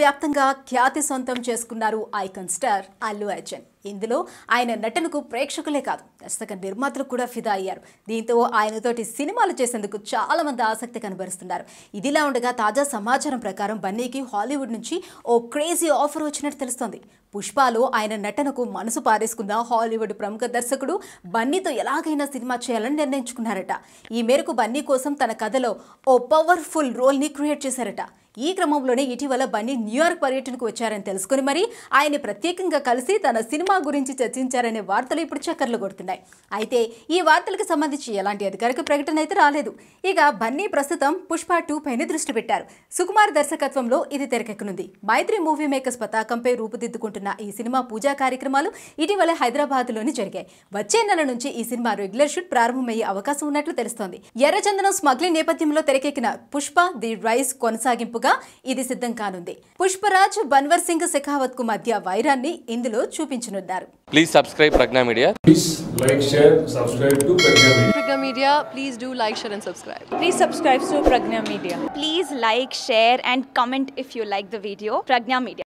వ్యాప్తంగా ఖ్యాతి సొంతం చేసుకున్నారు ఐకన్ స్టార్ అల్లు అర్జున్ ఇందులో ఆయన నటనకు ప్రేక్షకులే కాదు దర్శక నిర్మాతలు కూడా ఫిదా అయ్యారు దీంతో ఆయనతోటి సినిమాలు చేసేందుకు చాలా మంది ఆసక్తి కనబరుస్తున్నారు ఇదిలా ఉండగా తాజా సమాచారం ప్రకారం బన్నీకి హాలీవుడ్ నుంచి ఓ క్రేజీ ఆఫర్ వచ్చినట్టు తెలుస్తోంది పుష్పాలు ఆయన నటనకు మనసు పారేసుకున్న హాలీవుడ్ ప్రముఖ దర్శకుడు బన్నీతో ఎలాగైనా సినిమా చేయాలని నిర్ణయించుకున్నారట ఈ మేరకు బన్నీ కోసం తన కథలో ఓ పవర్ఫుల్ రోల్ని క్రియేట్ చేశారట ఈ క్రమంలోనే ఇటీవల బన్నీ న్యూయార్క్ పర్యటనకు వచ్చారని తెలుసుకుని మరి ఆయన ప్రత్యేకంగా కలిసి తన సినిమా గురించి చర్చించారనే వార్తలు ఇప్పుడు చక్కర్లు కొడుతున్నాయి అయితే ఈ వార్తలకు సంబంధించి ఎలాంటి అధికారిక ప్రకటన అయితే రాలేదు ఇక బన్నీ ప్రస్తుతం పుష్ప టూ పైన దృష్టి పెట్టారు సుకుమార్ దర్శకత్వంలో ఇది తెరకెక్కనుంది మైత్రి మూవీ మేకర్స్ పతాకంపై రూపుదిద్దుకుంటున్న ఈ సినిమా పూజా కార్యక్రమాలు ఇటీవల హైదరాబాద్ లోని జరిగాయి వచ్చే నెల నుంచి ఈ సినిమా రెగ్యులర్ షూట్ ప్రారంభమయ్యే అవకాశం ఉన్నట్లు తెలుస్తోంది ఎర్రచందనం స్మగ్లింగ్ నేపథ్యంలో తెరకెక్కిన పుష్ప ది రైస్ కొనసాగింపుగా వేదికగా ఇది సిద్ధం కానుంది పుష్పరాజ్ బన్వర్ సింగ్ శెఖావత్ కు మధ్య వైరాన్ని ఇందులో చూపించనున్నారు please subscribe Pragna media please Pragna media please like share and media please like share and comment if you like the video Pragna media